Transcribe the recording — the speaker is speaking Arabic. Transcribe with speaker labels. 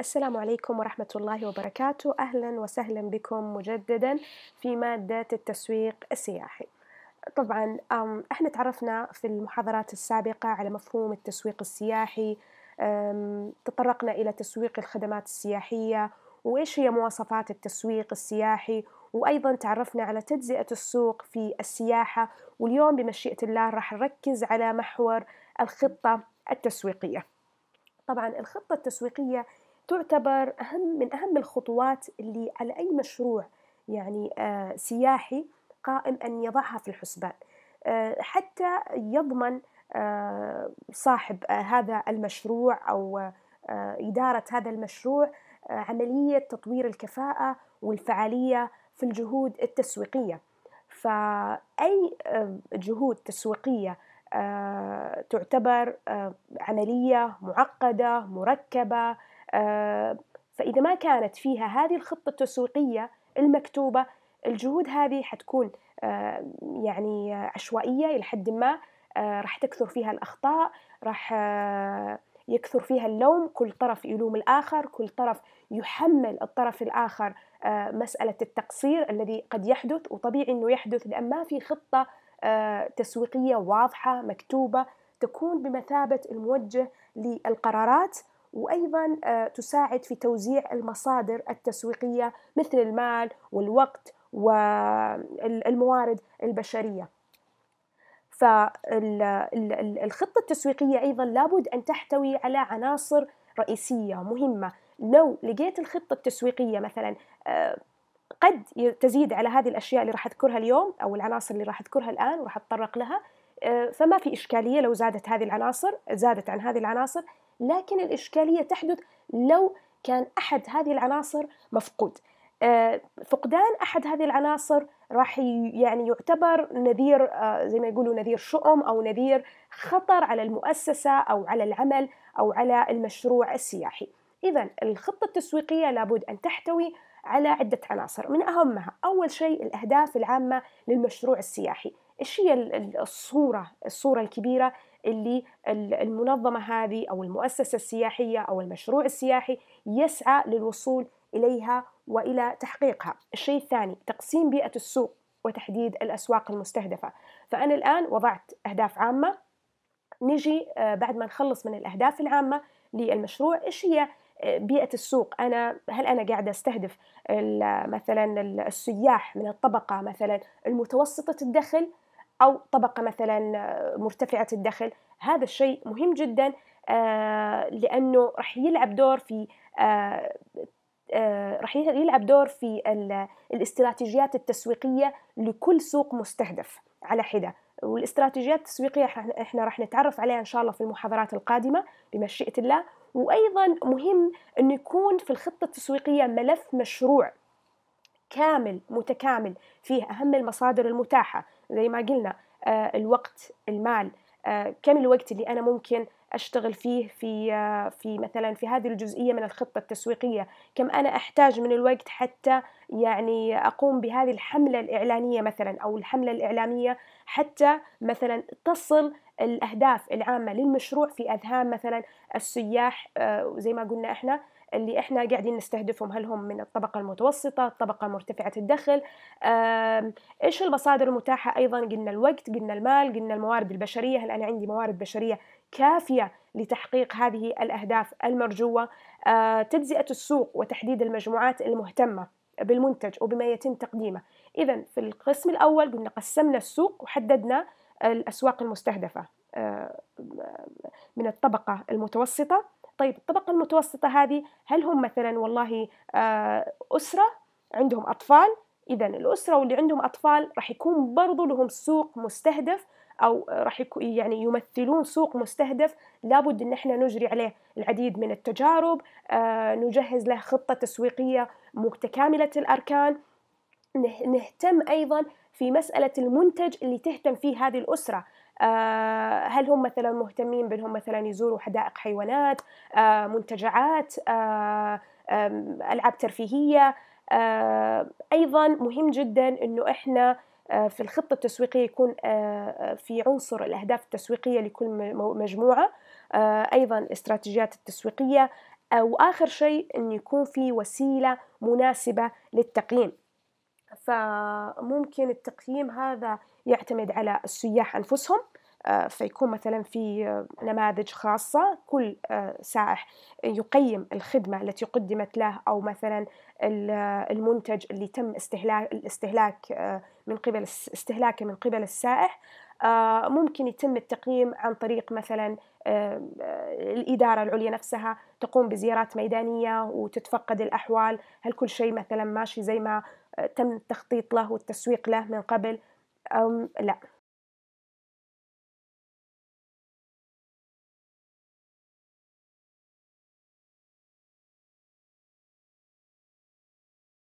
Speaker 1: السلام عليكم ورحمة الله وبركاته أهلا وسهلا بكم مجددا في مادة التسويق السياحي طبعا احنا تعرفنا في المحاضرات السابقة على مفهوم التسويق السياحي تطرقنا إلى تسويق الخدمات السياحية وإيش هي مواصفات التسويق السياحي وأيضا تعرفنا على تجزئة السوق في السياحة واليوم بمشيئة الله راح نركز على محور الخطة التسويقية طبعا الخطة التسويقية تعتبر أهم من أهم الخطوات اللي على أي مشروع يعني آه، سياحي قائم أن يضعها في الحسبان آه، حتى يضمن آه، صاحب هذا المشروع أو إدارة هذا المشروع عملية تطوير الكفاءة والفعالية في الجهود التسويقية فأي جهود تسويقية تعتبر عملية معقدة مركبة آه، فإذا ما كانت فيها هذه الخطة التسويقية المكتوبة الجهود هذه حتكون آه، يعني عشوائية إلى حد ما آه، راح تكثر فيها الأخطاء راح يكثر فيها اللوم كل طرف يلوم الآخر كل طرف يحمل الطرف الآخر مسألة التقصير الذي قد يحدث وطبيعي أنه يحدث لأن ما في خطة تسويقية واضحة مكتوبة تكون بمثابة الموجه للقرارات وايضا آه، تساعد في توزيع المصادر التسويقيه مثل المال والوقت والموارد البشريه فالخطه التسويقيه ايضا لابد ان تحتوي على عناصر رئيسيه مهمه لو لقيت الخطه التسويقيه مثلا آه، قد تزيد على هذه الاشياء اللي راح اذكرها اليوم او العناصر اللي راح اذكرها الان وراح اتطرق لها آه، فما في إشكالية لو زادت هذه العناصر زادت عن هذه العناصر لكن الإشكالية تحدث لو كان أحد هذه العناصر مفقود آه، فقدان أحد هذه العناصر راح يعني يعتبر نذير آه، زي ما يقولوا نذير شؤم أو نذير خطر على المؤسسة أو على العمل أو على المشروع السياحي إذا الخطة التسويقية لابد أن تحتوي على عدة عناصر من أهمها أول شيء الأهداف العامة للمشروع السياحي ايش هي الصوره الصوره الكبيره اللي المنظمه هذه او المؤسسه السياحيه او المشروع السياحي يسعى للوصول اليها والى تحقيقها. الشيء الثاني تقسيم بيئه السوق وتحديد الاسواق المستهدفه. فانا الان وضعت اهداف عامه نجي آه، بعد ما نخلص من الاهداف العامه للمشروع ايش هي آه، بيئة السوق أنا هل أنا قاعدة أستهدف مثلا السياح من الطبقة مثلا المتوسطة الدخل أو طبقة مثلا آه، مرتفعة الدخل هذا الشيء مهم جدا آه، لأنه راح يلعب دور في آه، راح يلعب دور في الاستراتيجيات التسويقية لكل سوق مستهدف على حدة والاستراتيجيات التسويقية احنا راح نتعرف عليها ان شاء الله في المحاضرات القادمة بمشيئة الله وايضا مهم انه يكون في الخطة التسويقية ملف مشروع كامل متكامل فيه اهم المصادر المتاحة زي ما قلنا آه، الوقت المال آه، كم الوقت اللي انا ممكن اشتغل فيه في آه، في مثلا في هذه الجزئيه من الخطه التسويقيه كم انا احتاج من الوقت حتى يعني اقوم بهذه الحمله الاعلانيه مثلا او الحمله الاعلاميه حتى مثلا تصل الاهداف العامه للمشروع في اذهان مثلا السياح زي ما قلنا احنا اللي احنا قاعدين نستهدفهم هل هم من الطبقة المتوسطة الطبقة مرتفعة الدخل ايش المصادر المتاحة ايضا قلنا الوقت قلنا المال قلنا الموارد البشرية هل انا عندي موارد بشرية كافية لتحقيق هذه الاهداف المرجوة آه، تجزئة السوق وتحديد المجموعات المهتمة بالمنتج وبما يتم تقديمه اذا في القسم الاول قلنا قسمنا السوق وحددنا الاسواق المستهدفه آه، من الطبقه المتوسطه طيب الطبقة المتوسطة هذه هل هم مثلا والله آه، أسرة عندهم أطفال إذا الأسرة واللي عندهم أطفال راح يكون برضو لهم سوق مستهدف أو راح يعني يمثلون سوق مستهدف لابد إن احنا نجري عليه العديد من التجارب آه، نجهز له خطة تسويقية متكاملة الأركان نهتم أيضا في مسألة المنتج اللي تهتم فيه هذه الأسرة آه، هل هم مثلا مهتمين بأنهم مثلا يزوروا حدائق حيوانات آه، منتجعات آه، ألعاب ترفيهية أيضا مهم جدا أنه إحنا في الخطة التسويقية يكون في عنصر الأهداف التسويقية لكل مجموعة أيضا الاستراتيجيات التسويقية وآخر شيء أن يكون في وسيلة مناسبة للتقييم فممكن التقييم هذا يعتمد على السياح أنفسهم آه، فيكون مثلا في آه، نماذج خاصة كل آه، سائح يقيم الخدمة التي قدمت له أو مثلا المنتج اللي تم استهلاك, من قبل استهلاكه من قبل السائح آه، ممكن يتم التقييم عن طريق مثلا آه، آه، الإدارة العليا نفسها تقوم بزيارات ميدانية وتتفقد الأحوال هل كل شيء مثلا ماشي زي ما تم التخطيط له والتسويق له من قبل أم لا